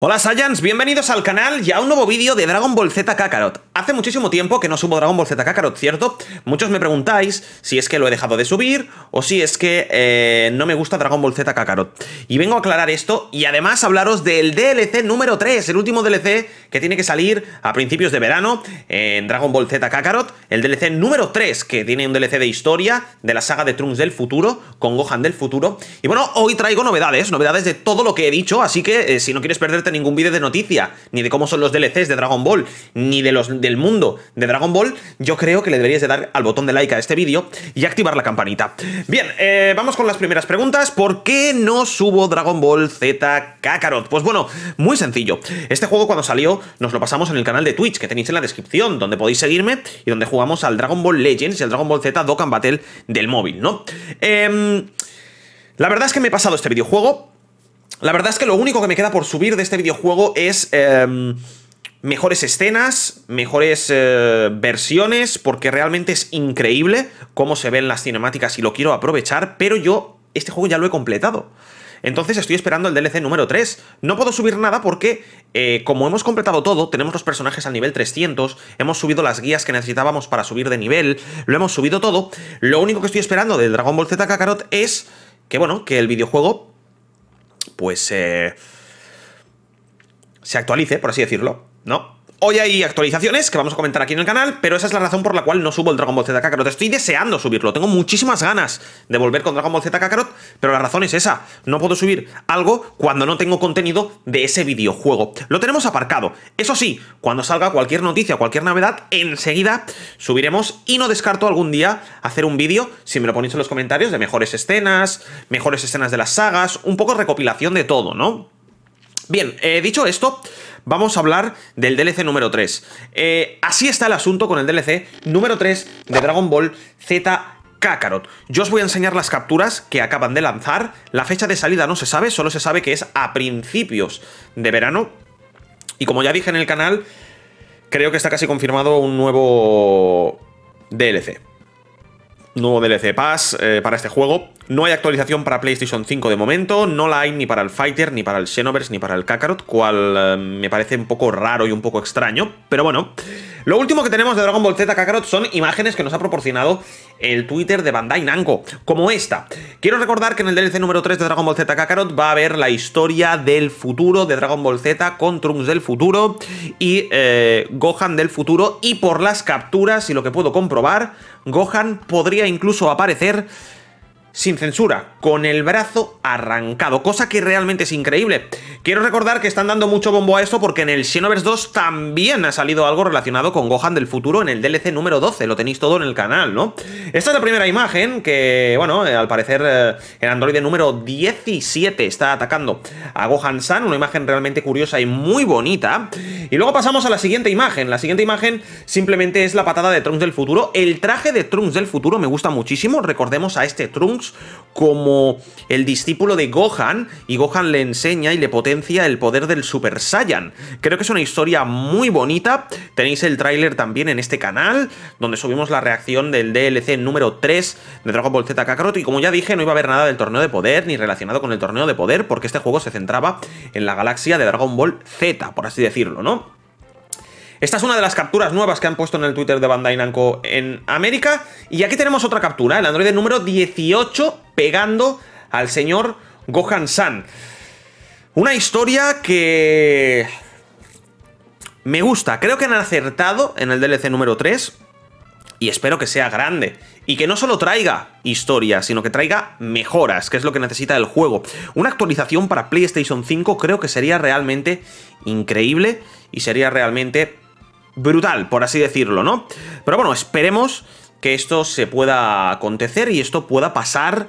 Hola Saiyans, bienvenidos al canal y a un nuevo vídeo de Dragon Ball Z Kakarot. Hace muchísimo tiempo que no subo Dragon Ball Z Kakarot, ¿cierto? Muchos me preguntáis si es que lo he dejado de subir o si es que eh, no me gusta Dragon Ball Z Kakarot. Y vengo a aclarar esto y además hablaros del DLC número 3, el último DLC que tiene que salir a principios de verano en Dragon Ball Z Kakarot, el DLC número 3 que tiene un DLC de historia de la saga de Trunks del futuro, con Gohan del futuro. Y bueno, hoy traigo novedades, novedades de todo lo que he dicho, así que eh, si no quieres perderte ningún vídeo de noticia, ni de cómo son los DLCs de Dragon Ball, ni de los del mundo de Dragon Ball, yo creo que le deberías de dar al botón de like a este vídeo y activar la campanita. Bien, eh, vamos con las primeras preguntas. ¿Por qué no subo Dragon Ball Z Kakarot? Pues bueno, muy sencillo. Este juego cuando salió nos lo pasamos en el canal de Twitch que tenéis en la descripción, donde podéis seguirme y donde jugamos al Dragon Ball Legends y al Dragon Ball Z Dokkan Battle del móvil, ¿no? Em, la verdad es que me he pasado este videojuego la verdad es que lo único que me queda por subir de este videojuego es... Em, mejores escenas, mejores eh, versiones, porque realmente es increíble cómo se ven las cinemáticas y lo quiero aprovechar, pero yo este juego ya lo he completado. Entonces estoy esperando el DLC número 3. No puedo subir nada porque, eh, como hemos completado todo, tenemos los personajes al nivel 300, hemos subido las guías que necesitábamos para subir de nivel, lo hemos subido todo. Lo único que estoy esperando del Dragon Ball Z Kakarot es que, bueno, que el videojuego pues eh, se actualice, por así decirlo, ¿no? Hoy hay actualizaciones que vamos a comentar aquí en el canal, pero esa es la razón por la cual no subo el Dragon Ball Z Kakarot. Estoy deseando subirlo, tengo muchísimas ganas de volver con Dragon Ball Z Kakarot, pero la razón es esa. No puedo subir algo cuando no tengo contenido de ese videojuego. Lo tenemos aparcado. Eso sí, cuando salga cualquier noticia, cualquier novedad, enseguida subiremos y no descarto algún día hacer un vídeo, si me lo ponéis en los comentarios, de mejores escenas, mejores escenas de las sagas, un poco recopilación de todo, ¿no? Bien, he eh, dicho esto, vamos a hablar del DLC número 3. Eh, así está el asunto con el DLC número 3 de Dragon Ball Z Kakarot. Yo os voy a enseñar las capturas que acaban de lanzar. La fecha de salida no se sabe, solo se sabe que es a principios de verano. Y como ya dije en el canal, creo que está casi confirmado un nuevo DLC. Nuevo DLC Pass eh, para este juego. No hay actualización para PlayStation 5 de momento, no la hay ni para el Fighter, ni para el Xenoverse, ni para el Kakarot, cual eh, me parece un poco raro y un poco extraño, pero bueno. Lo último que tenemos de Dragon Ball Z Kakarot son imágenes que nos ha proporcionado el Twitter de Bandai Namco, como esta. Quiero recordar que en el DLC número 3 de Dragon Ball Z Kakarot va a haber la historia del futuro de Dragon Ball Z con Trunks del futuro y eh, Gohan del futuro y por las capturas y lo que puedo comprobar, Gohan podría incluso aparecer sin censura, con el brazo arrancado, cosa que realmente es increíble. Quiero recordar que están dando mucho bombo a esto porque en el Xenoverse 2 también ha salido algo relacionado con Gohan del futuro en el DLC número 12, lo tenéis todo en el canal, ¿no? Esta es la primera imagen que, bueno, eh, al parecer eh, el androide número 17 está atacando a Gohan San, una imagen realmente curiosa y muy bonita. Y luego pasamos a la siguiente imagen, la siguiente imagen simplemente es la patada de Trunks del futuro, el traje de Trunks del futuro me gusta muchísimo, recordemos a este Trunks como el discípulo de Gohan y Gohan le enseña y le potencia el poder del Super Saiyan. Creo que es una historia muy bonita, tenéis el tráiler también en este canal, donde subimos la reacción del DLC número 3 de Dragon Ball Z Kakarot y como ya dije no iba a haber nada del torneo de poder ni relacionado con el torneo de poder porque este juego se centraba en la galaxia de Dragon Ball Z, por así decirlo, ¿no? Esta es una de las capturas nuevas que han puesto en el Twitter de Bandai Namco en América. Y aquí tenemos otra captura, el Android número 18 pegando al señor Gohan-san. Una historia que... Me gusta, creo que han acertado en el DLC número 3 y espero que sea grande. Y que no solo traiga historia, sino que traiga mejoras, que es lo que necesita el juego. Una actualización para PlayStation 5 creo que sería realmente increíble y sería realmente brutal, por así decirlo, ¿no? Pero bueno, esperemos que esto se pueda acontecer y esto pueda pasar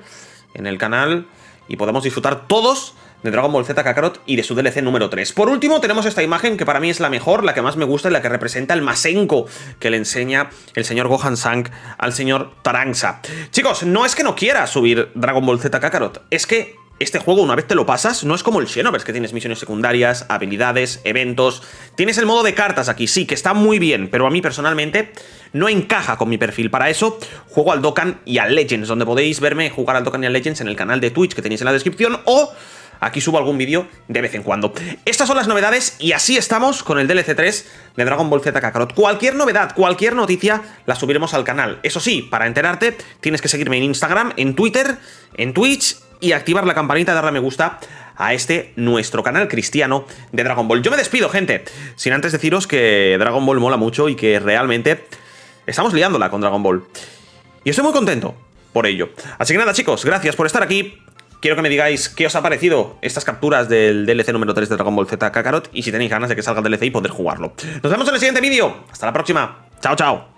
en el canal y podamos disfrutar todos de Dragon Ball Z Kakarot y de su DLC número 3. Por último, tenemos esta imagen que para mí es la mejor, la que más me gusta y la que representa el Masenko que le enseña el señor Gohan Sank al señor Tarangsa. Chicos, no es que no quiera subir Dragon Ball Z Kakarot, es que este juego, una vez te lo pasas, no es como el Xenoverse, que tienes misiones secundarias, habilidades, eventos. Tienes el modo de cartas aquí, sí, que está muy bien, pero a mí personalmente no encaja con mi perfil. Para eso, juego al Dokkan y al Legends, donde podéis verme jugar al Dokkan y al Legends en el canal de Twitch que tenéis en la descripción o... Aquí subo algún vídeo de vez en cuando. Estas son las novedades y así estamos con el DLC 3 de Dragon Ball Z Kakarot. Cualquier novedad, cualquier noticia, la subiremos al canal. Eso sí, para enterarte, tienes que seguirme en Instagram, en Twitter, en Twitch y activar la campanita, darle me gusta a este nuestro canal cristiano de Dragon Ball. Yo me despido, gente, sin antes deciros que Dragon Ball mola mucho y que realmente estamos liándola con Dragon Ball. Y estoy muy contento por ello. Así que nada, chicos, gracias por estar aquí. Quiero que me digáis qué os ha parecido estas capturas del DLC número 3 de Dragon Ball Z Kakarot y si tenéis ganas de que salga el DLC y poder jugarlo. Nos vemos en el siguiente vídeo. Hasta la próxima. Chao, chao.